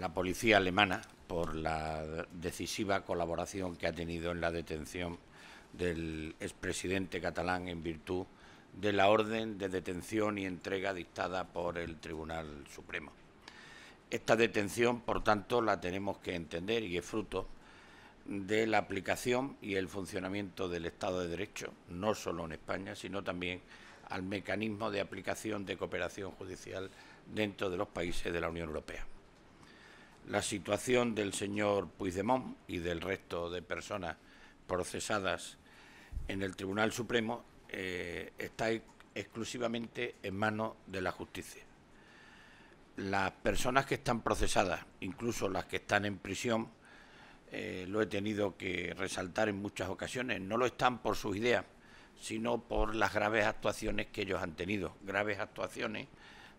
la policía alemana por la decisiva colaboración que ha tenido en la detención del expresidente catalán en virtud de la orden de detención y entrega dictada por el Tribunal Supremo. Esta detención, por tanto, la tenemos que entender y es fruto de la aplicación y el funcionamiento del Estado de Derecho, no solo en España, sino también al mecanismo de aplicación de cooperación judicial dentro de los países de la Unión Europea la situación del señor Puigdemont y del resto de personas procesadas en el Tribunal Supremo eh, está exclusivamente en manos de la justicia. Las personas que están procesadas, incluso las que están en prisión, eh, lo he tenido que resaltar en muchas ocasiones, no lo están por sus ideas, sino por las graves actuaciones que ellos han tenido, graves actuaciones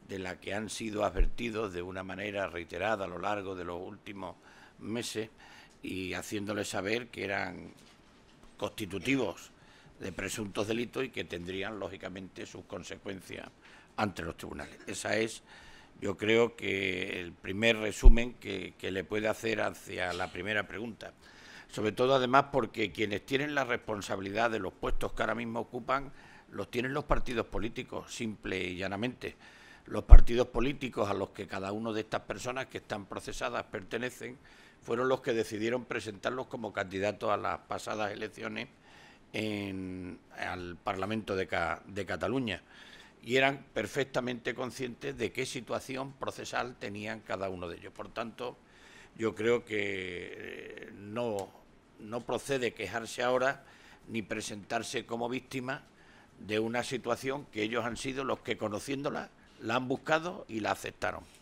de la que han sido advertidos de una manera reiterada a lo largo de los últimos meses y haciéndoles saber que eran constitutivos de presuntos delitos y que tendrían, lógicamente, sus consecuencias ante los tribunales. Esa es, yo creo que el primer resumen que, que le puede hacer hacia la primera pregunta. Sobre todo, además, porque quienes tienen la responsabilidad de los puestos que ahora mismo ocupan los tienen los partidos políticos, simple y llanamente los partidos políticos a los que cada una de estas personas que están procesadas pertenecen fueron los que decidieron presentarlos como candidatos a las pasadas elecciones al Parlamento de, Cataluña y eran perfectamente conscientes de qué situación procesal tenían cada uno de ellos. Por tanto, yo creo que eh, no, no procede quejarse ahora ni presentarse como víctima de una situación que ellos han sido los que conociéndola la han buscado y la aceptaron.